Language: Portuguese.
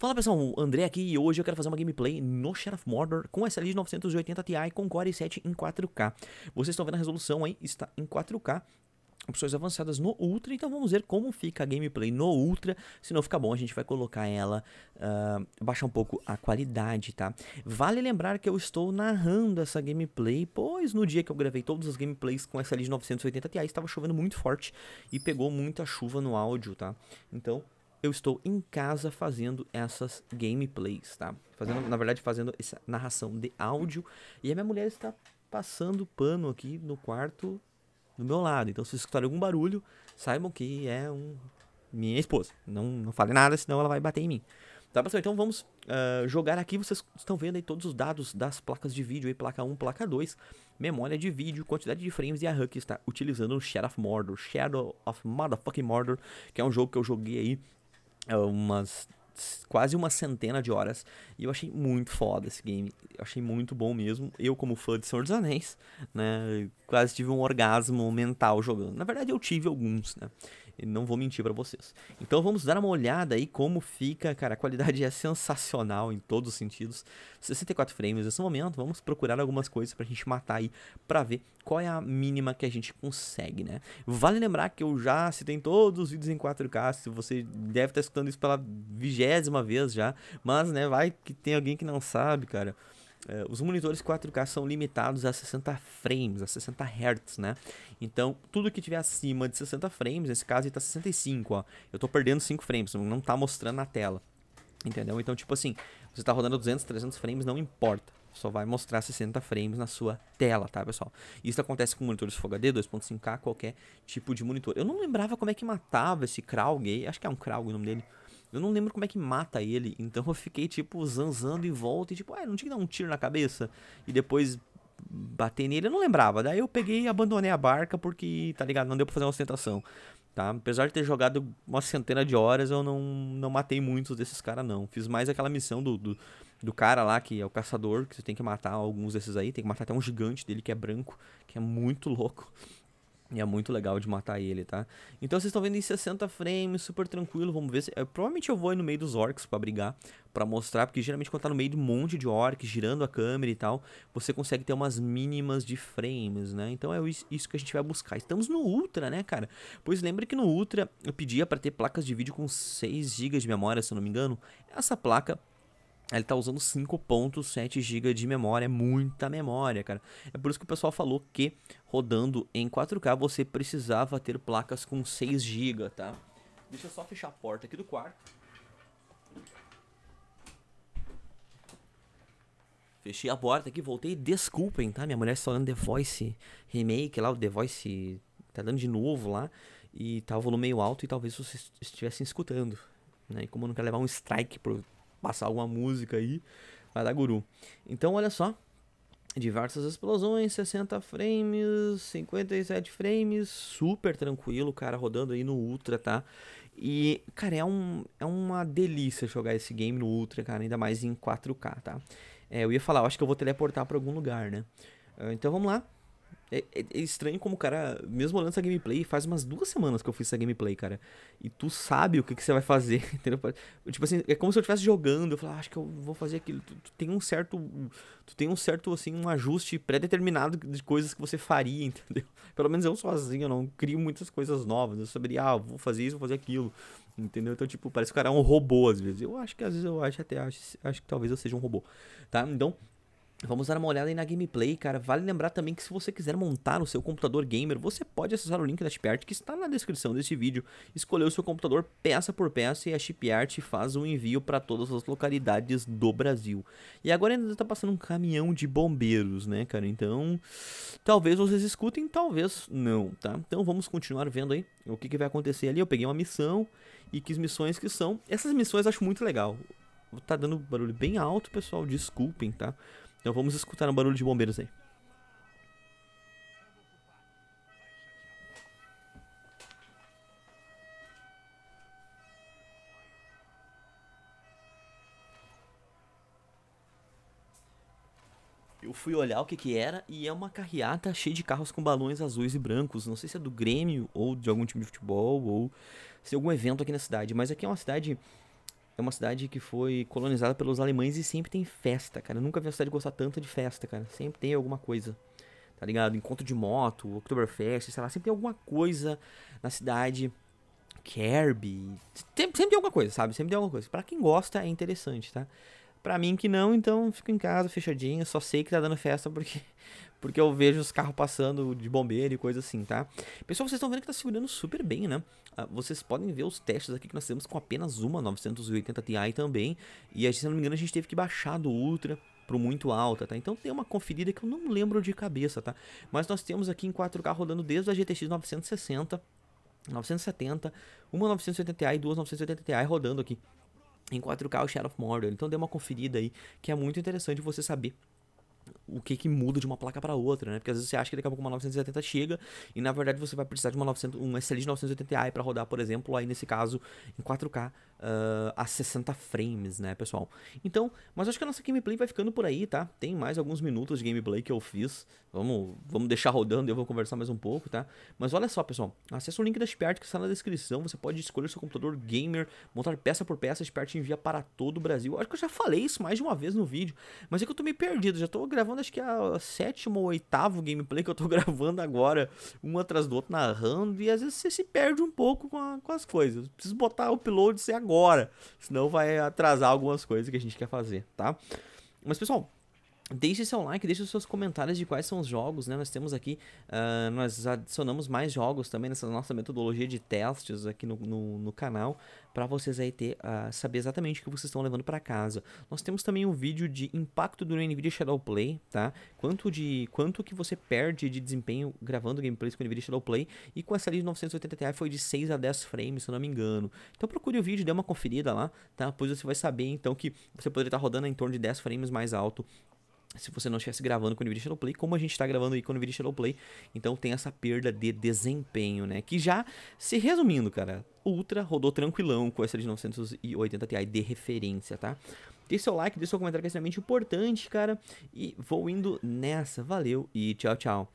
Fala pessoal, o André aqui e hoje eu quero fazer uma gameplay no Sheriff Mordor com SLI 980 Ti com Core i7 em 4K. Vocês estão vendo a resolução aí, está em 4K, opções avançadas no Ultra, então vamos ver como fica a gameplay no Ultra, se não ficar bom a gente vai colocar ela, uh, baixar um pouco a qualidade, tá? Vale lembrar que eu estou narrando essa gameplay, pois no dia que eu gravei todas as gameplays com essa LG 980 Ti estava chovendo muito forte e pegou muita chuva no áudio, tá? Então eu estou em casa fazendo essas gameplays, tá? Fazendo, na verdade, fazendo essa narração de áudio. E a minha mulher está passando pano aqui no quarto do meu lado. Então, se vocês escutarem algum barulho, saibam que é um minha esposa. Não, não fale nada, senão ela vai bater em mim. Tá, pessoal? Então vamos uh, jogar aqui. Vocês estão vendo aí todos os dados das placas de vídeo, aí, placa 1, placa 2, memória de vídeo, quantidade de frames e a RAM que está utilizando o Shadow of Mordor, Shadow of Motherfucking Mordor, que é um jogo que eu joguei aí é umas quase uma centena de horas e eu achei muito foda esse game, eu achei muito bom mesmo. Eu como fã de Senhor dos Anéis, né, quase tive um orgasmo mental jogando. Na verdade eu tive alguns, né? Não vou mentir para vocês. Então vamos dar uma olhada aí como fica, cara. A qualidade é sensacional em todos os sentidos. 64 frames nesse momento. Vamos procurar algumas coisas a gente matar aí para ver qual é a mínima que a gente consegue, né? Vale lembrar que eu já citei todos os vídeos em 4K, se você deve estar tá escutando isso pela vigésima vez já, mas, né, vai que tem alguém que não sabe, cara. É, os monitores 4K são limitados a 60 frames, a 60 Hz, né? Então, tudo que tiver acima de 60 frames, nesse caso está 65, ó. Eu estou perdendo 5 frames, não está mostrando na tela. Entendeu? Então, tipo assim, você está rodando 200, 300 frames, não importa. Só vai mostrar 60 frames na sua tela, tá, pessoal? Isso acontece com monitores Full HD, 2.5K, qualquer tipo de monitor. Eu não lembrava como é que matava esse Kraug, acho que é um Kraug o nome dele. Eu não lembro como é que mata ele, então eu fiquei, tipo, zanzando em volta e tipo, ah, não tinha que dar um tiro na cabeça? E depois bater nele, eu não lembrava. Daí eu peguei e abandonei a barca porque, tá ligado, não deu pra fazer uma ostentação. Tá? Apesar de ter jogado uma centena de horas, eu não, não matei muitos desses caras, não. Fiz mais aquela missão do, do do cara lá que é o caçador, que você tem que matar alguns desses aí, tem que matar até um gigante dele que é branco, que é muito louco. E é muito legal de matar ele, tá? Então vocês estão vendo em 60 frames, super tranquilo, vamos ver se... Eu, provavelmente eu vou aí no meio dos orcs para brigar, para mostrar, porque geralmente quando tá no meio de um monte de orcs, girando a câmera e tal, você consegue ter umas mínimas de frames, né? Então é isso que a gente vai buscar. Estamos no Ultra, né, cara? Pois lembra que no Ultra eu pedia para ter placas de vídeo com 6 GB de memória, se eu não me engano. Essa placa ele tá usando 5.7 GB de memória, é muita memória, cara. É por isso que o pessoal falou que rodando em 4K você precisava ter placas com 6 GB, tá? Deixa eu só fechar a porta aqui do quarto. Fechei a porta aqui, voltei. Desculpem, tá? Minha mulher está olhando The Voice Remake lá, o The Voice tá dando de novo lá. E tá o volume meio alto e talvez vocês estivessem escutando. Né? E como eu não quero levar um strike pro passar alguma música aí, vai dar guru. Então, olha só. Diversas explosões, 60 frames, 57 frames, super tranquilo, cara, rodando aí no Ultra, tá? E, cara, é, um, é uma delícia jogar esse game no Ultra, cara, ainda mais em 4K, tá? É, eu ia falar, eu acho que eu vou teleportar para algum lugar, né? Ah, então vamos lá, é, é, é, estranho como o cara, mesmo olhando essa gameplay, faz umas duas semanas que eu fiz essa gameplay, cara. E tu sabe o que, que você vai fazer, entendeu? Tipo assim, é como se eu estivesse jogando, eu falo, ah, acho que eu vou fazer aquilo. Tu, tu, tem um certo. Tu tem um certo, assim, um ajuste pré-determinado de coisas que você faria, entendeu? Pelo menos eu sozinho, eu não crio muitas coisas novas. Eu saberia, ah, vou fazer isso, vou fazer aquilo. Entendeu? Então, tipo, parece que o cara é um robô às vezes. Eu acho que às vezes eu acho até acho, acho que talvez eu seja um robô. Tá? Então, Vamos dar uma olhada aí na gameplay, cara. Vale lembrar também que se você quiser montar o seu computador gamer, você pode acessar o link da Chipart que está na descrição desse vídeo, escolher o seu computador peça por peça e a Chipart faz o um envio para todas as localidades do Brasil. E agora ainda está passando um caminhão de bombeiros, né, cara? Então, talvez vocês escutem, talvez não, tá? Então vamos continuar vendo aí o que, que vai acontecer ali. Eu peguei uma missão e que missões que são. Essas missões eu acho muito legal. Tá dando barulho bem alto, pessoal, desculpem, tá? Então vamos escutar um barulho de bombeiros aí. Eu fui olhar o que que era e é uma carreata cheia de carros com balões azuis e brancos. Não sei se é do Grêmio ou de algum time de futebol ou se é algum evento aqui na cidade, mas aqui é uma cidade é uma cidade que foi colonizada pelos alemães e sempre tem festa, cara. Eu nunca vi a cidade gostar tanto de festa, cara. Sempre tem alguma coisa, tá ligado? Encontro de moto, Oktoberfest, sei lá. Sempre tem alguma coisa na cidade. Kirby. Sempre, sempre tem alguma coisa, sabe? Sempre tem alguma coisa. Para quem gosta, é interessante, tá? Pra mim que não, então fico em casa fechadinho, só sei que tá dando festa porque porque eu vejo os carros passando de bombeiro e coisa assim, tá? Pessoal, vocês estão vendo que tá segurando super bem, né? Ah, vocês podem ver os testes aqui que nós temos com apenas uma 980 Ti também. E se não me engano, a gente teve que baixar do Ultra pro muito alta, tá? Então tem uma conferida que eu não lembro de cabeça, tá? Mas nós temos aqui em 4K rodando desde a GTX 960, 970, uma 980 Ti e duas 980 Ti rodando aqui em 4K o Shadow of Mordor. Então dê uma conferida aí, que é muito interessante você saber o que que muda de uma placa para outra, né? Porque às vezes você acha que daqui a pouco uma 970 chega e na verdade você vai precisar de uma 900, um SLI de 980i para rodar, por exemplo, aí nesse caso em 4K uh, a 60 frames, né, pessoal? Então, mas acho que a nossa gameplay vai ficando por aí, tá? Tem mais alguns minutos de gameplay que eu fiz. Vamos, vamos deixar rodando, eu vou conversar mais um pouco, tá? Mas olha só, pessoal. Acesse o link da ShipArt que está na descrição. Você pode escolher seu computador gamer, montar peça por peça. A ShipArt envia para todo o Brasil. Acho que eu já falei isso mais de uma vez no vídeo. Mas é que eu tô meio perdido. Já tô gravando, acho que é a sétima ou oitavo gameplay que eu tô gravando agora. Um atrás do outro narrando. E às vezes você se perde um pouco com, a, com as coisas. Preciso botar o upload agora agora. Senão vai atrasar algumas coisas que a gente quer fazer, tá? Mas, pessoal, Deixe seu like, deixe os seus comentários de quais são os jogos, né? Nós temos aqui, uh, nós adicionamos mais jogos também nessa nossa metodologia de testes aqui no, no, no canal, para vocês aí ter, uh, saber exatamente o que vocês estão levando para casa. Nós temos também um vídeo de impacto do NVIDIA Shadow Play, tá? Quanto, de, quanto que você perde de desempenho gravando gameplays com o NVIDIA Shadow Play, e com essa ali de 980 Ti foi de 6 a 10 frames, se eu não me engano. Então procure o vídeo, dê uma conferida lá, tá? Pois você vai saber então que você poderia estar rodando em torno de 10 frames mais alto se você não estivesse gravando com o NVIDIA ShadowPlay como a gente está gravando aí com o NVIDIA ShadowPlay então tem essa perda de desempenho, né? Que já, se resumindo, cara, Ultra rodou tranquilão com essa de 980 Ti de referência, tá? Deixe seu like, deixe seu comentário que é extremamente importante, cara. E vou indo nessa. Valeu e tchau, tchau.